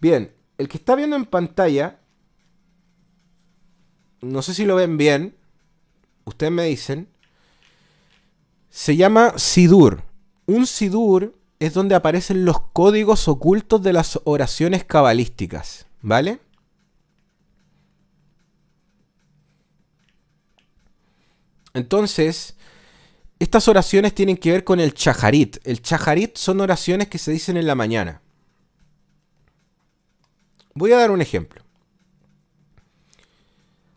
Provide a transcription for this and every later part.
Bien, el que está viendo en pantalla, no sé si lo ven bien, ustedes me dicen, se llama Sidur. Un Sidur es donde aparecen los códigos ocultos de las oraciones cabalísticas, ¿vale? Entonces, estas oraciones tienen que ver con el chajarit. El chajarit son oraciones que se dicen en la mañana. Voy a dar un ejemplo.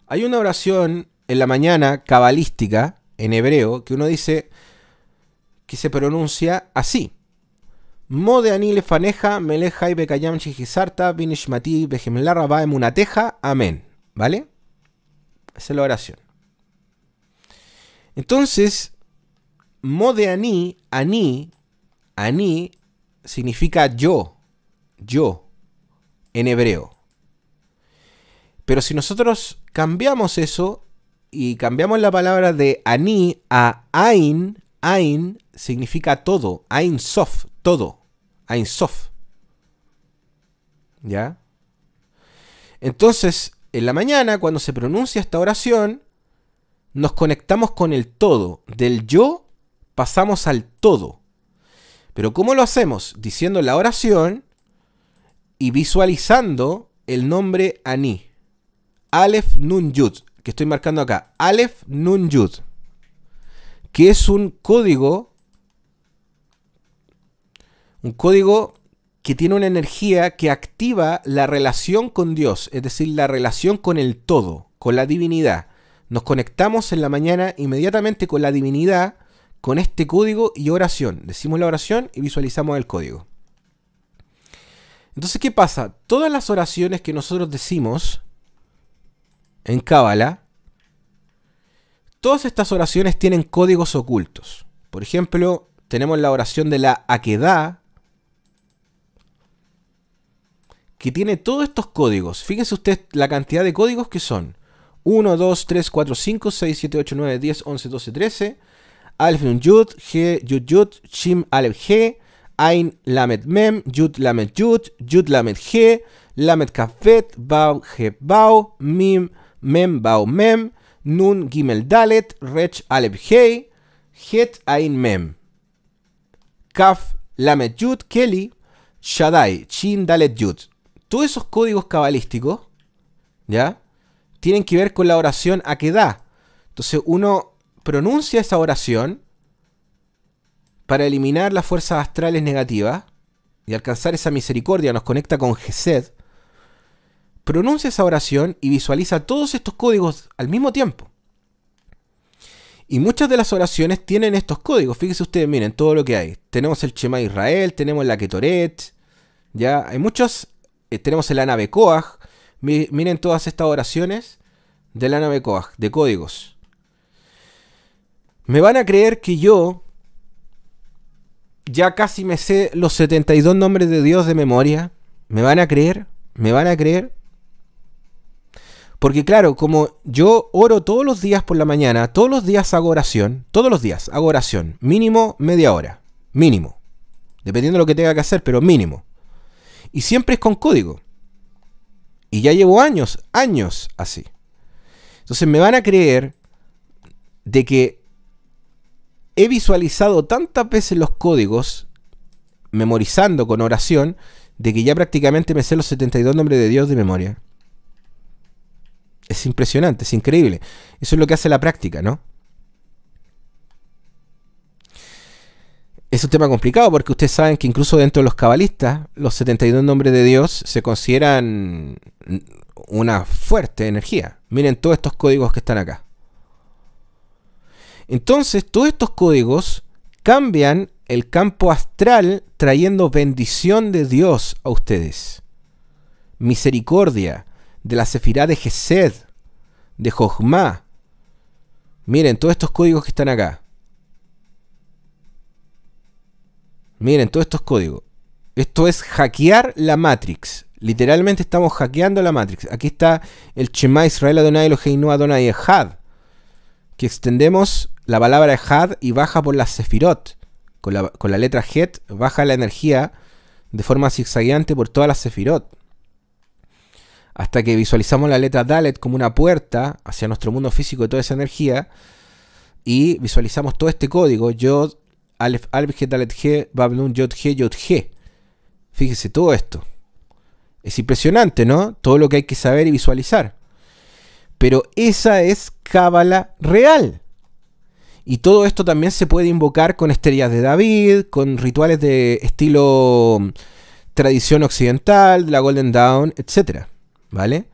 Hay una oración en la mañana cabalística en hebreo que uno dice que se pronuncia así. Mode anile faneja meleja y bekayam chihisarta binishmati behemlarraba emunateja amén. ¿Vale? Esa es la oración. Entonces, mode ani, ani, ani significa yo, yo en hebreo. Pero si nosotros cambiamos eso y cambiamos la palabra de ani a ain, ain significa todo, ain sof, todo, ain sof. ¿Ya? Entonces, en la mañana, cuando se pronuncia esta oración, nos conectamos con el todo, del yo pasamos al todo. Pero ¿cómo lo hacemos? Diciendo la oración y visualizando el nombre Ani. Aleph Nun Yud, que estoy marcando acá. Aleph Nun Yud, que es un código, un código que tiene una energía que activa la relación con Dios, es decir, la relación con el todo, con la divinidad. Nos conectamos en la mañana inmediatamente con la divinidad, con este código y oración. Decimos la oración y visualizamos el código. Entonces, ¿qué pasa? Todas las oraciones que nosotros decimos en Kábala, todas estas oraciones tienen códigos ocultos. Por ejemplo, tenemos la oración de la aquedad, que tiene todos estos códigos. Fíjense usted la cantidad de códigos que son. 1, 2, 3, 4, 5, 6, 7, 8, 9, 10, 11, 12, 13. Alf Yud, He Yud Yud, Shim Alef He. Ain Lamed Mem, Yud Lamed Yud, Yud Lamed He, Lamed Kafet, Bau He Bau, Mim Mem Bau Mem, Nun Gimel Dalet, Rech alep Hei, Het Ain Mem. Kaf Lamed Yud Keli, Shaddai, chin Dalet Yud. Todos esos códigos cabalísticos, ¿ya? Tienen que ver con la oración a que da. Entonces uno pronuncia esa oración para eliminar las fuerzas astrales negativas y alcanzar esa misericordia, nos conecta con Gesed. Pronuncia esa oración y visualiza todos estos códigos al mismo tiempo. Y muchas de las oraciones tienen estos códigos. Fíjense ustedes, miren todo lo que hay. Tenemos el Chema Israel, tenemos la Ketoret, ya hay muchos. Eh, tenemos el Ana Miren todas estas oraciones la Ana Koach. de códigos. Me van a creer que yo ya casi me sé los 72 nombres de Dios de memoria. ¿Me van a creer? ¿Me van a creer? Porque claro, como yo oro todos los días por la mañana, todos los días hago oración, todos los días hago oración, mínimo media hora, mínimo. Dependiendo de lo que tenga que hacer, pero mínimo. Y siempre es con código. Y ya llevo años, años así. Entonces me van a creer de que he visualizado tantas veces los códigos, memorizando con oración, de que ya prácticamente me sé los 72 nombres de Dios de memoria. Es impresionante, es increíble. Eso es lo que hace la práctica, ¿no? Es un tema complicado porque ustedes saben que incluso dentro de los cabalistas, los 72 nombres de Dios se consideran una fuerte energía. Miren todos estos códigos que están acá. Entonces, todos estos códigos cambian el campo astral trayendo bendición de Dios a ustedes. Misericordia de la Sefirá de Gesed, de Jojma. Miren, todos estos códigos que están acá. Miren, todos estos códigos. Esto es hackear la Matrix. Literalmente estamos hackeando la Matrix. Aquí está el Shema Israel Adonai Eloheinu Adonai Echad que extendemos la palabra had y baja por la sefirot. Con la, letra het baja la energía de forma zigzagueante por toda la sefirot. Hasta que visualizamos la letra dalet como una puerta hacia nuestro mundo físico de toda esa energía. Y visualizamos todo este código. Yod, Alef, Alef, Dalet, Yod, Yod, Fíjese todo esto. Es impresionante, ¿no? Todo lo que hay que saber y visualizar. Pero esa es cábala real. Y todo esto también se puede invocar con estrellas de David, con rituales de estilo mm, tradición occidental, la Golden Dawn, etc. ¿Vale?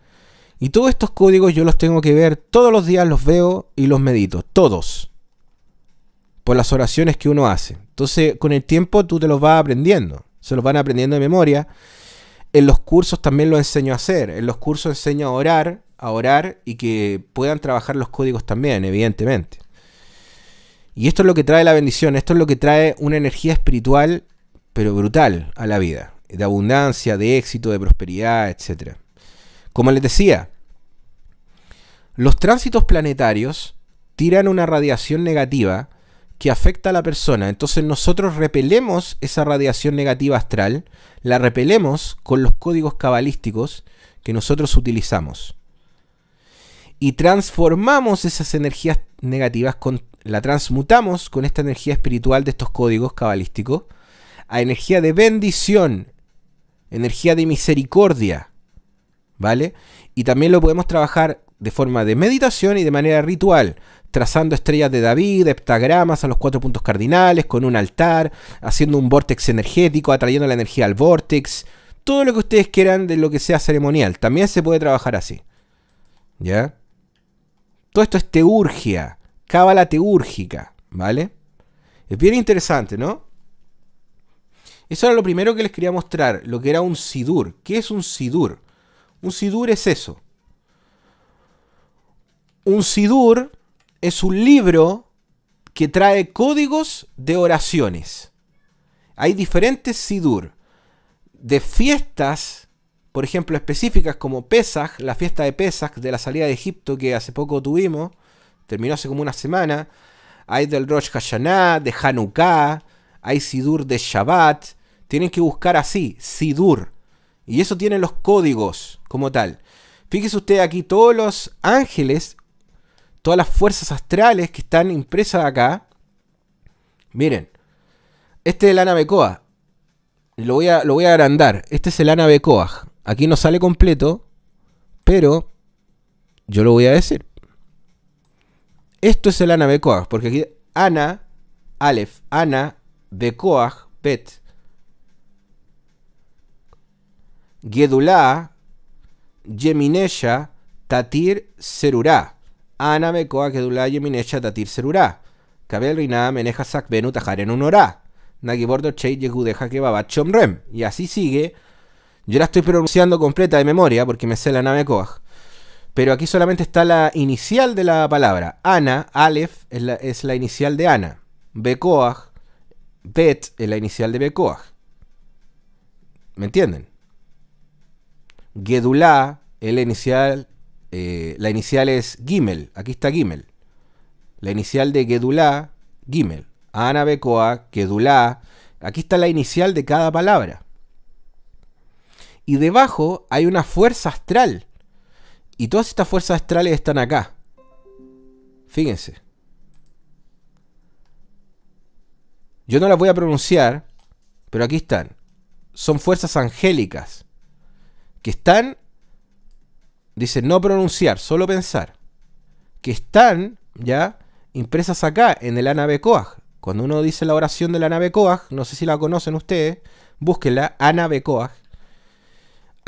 Y todos estos códigos yo los tengo que ver todos los días, los veo y los medito, todos. Por las oraciones que uno hace. Entonces, con el tiempo tú te los vas aprendiendo, se los van aprendiendo de memoria. En los cursos también lo enseño a hacer, en los cursos enseño a orar a orar y que puedan trabajar los códigos también, evidentemente. Y esto es lo que trae la bendición, esto es lo que trae una energía espiritual, pero brutal, a la vida, de abundancia, de éxito, de prosperidad, etcétera Como les decía, los tránsitos planetarios tiran una radiación negativa que afecta a la persona. Entonces nosotros repelemos esa radiación negativa astral, la repelemos con los códigos cabalísticos que nosotros utilizamos y transformamos esas energías negativas, la transmutamos con esta energía espiritual de estos códigos cabalísticos a energía de bendición, energía de misericordia, ¿vale? Y también lo podemos trabajar de forma de meditación y de manera ritual, trazando estrellas de David, heptagramas a los cuatro puntos cardinales, con un altar, haciendo un vórtex energético, atrayendo la energía al vórtex, todo lo que ustedes quieran de lo que sea ceremonial, también se puede trabajar así. ¿Ya? esto es teurgia, cábala teúrgica, ¿vale? Es bien interesante, ¿no? Eso era lo primero que les quería mostrar, lo que era un sidur. ¿Qué es un sidur? Un sidur es eso. Un sidur es un libro que trae códigos de oraciones. Hay diferentes sidur de fiestas por ejemplo, específicas como Pesach, la fiesta de Pesach de la salida de Egipto que hace poco tuvimos, terminó hace como una semana. Hay del Rosh Hashanah, de Hanukkah, hay Sidur de Shabbat. Tienen que buscar así, Sidur. Y eso tienen los códigos como tal. Fíjese usted aquí todos los ángeles, todas las fuerzas astrales que están impresas acá. Miren, este es el Anabecoa. Lo voy a, lo voy a agrandar. Este es el Anabecoa. Aquí no sale completo, pero yo lo voy a decir. Esto es el Ana Bekoah, porque aquí Ana, Aleph, Ana, Bekoah, Pet Gedulá, Yeminesha, Tatir, Serurá. Ana Bekoah, Gedulá, Yeminesha, Tatir, Serurá. Cabel Riná, Meneja, Sac, Benu, Tajaren, Unorá. Nagibordo, Chey, Yehudeja, Kebabat, Chomrem. Y así sigue yo la estoy pronunciando completa de memoria porque me sé la nave Pero aquí solamente está la inicial de la palabra. Ana, Aleph, es la, inicial de Ana. ...Bekoaj... Bet es la inicial de becoa ¿Me entienden? Gedulá es la inicial. Eh, la inicial es Gimel. Aquí está Gimel. La inicial de Gedulá, Gimel. Ana que Gedulá. Aquí está la inicial de cada palabra y debajo hay una fuerza astral. Y todas estas fuerzas astrales están acá. Fíjense. Yo no las voy a pronunciar, pero aquí están. Son fuerzas angélicas que están, dice no pronunciar, solo pensar, que están ya impresas acá en el Anabe Cuando uno dice la oración de la no sé si la conocen ustedes, búsquenla, Anabe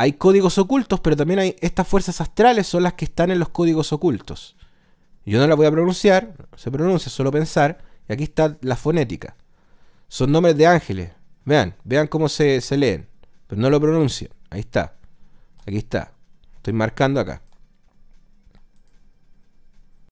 hay códigos ocultos, pero también hay estas fuerzas astrales son las que están en los códigos ocultos. Yo no la voy a pronunciar, se pronuncia, solo pensar. Y aquí está la fonética. Son nombres de ángeles. Vean, vean cómo se, se leen. Pero no lo pronuncian. Ahí está. Aquí está. Estoy marcando acá.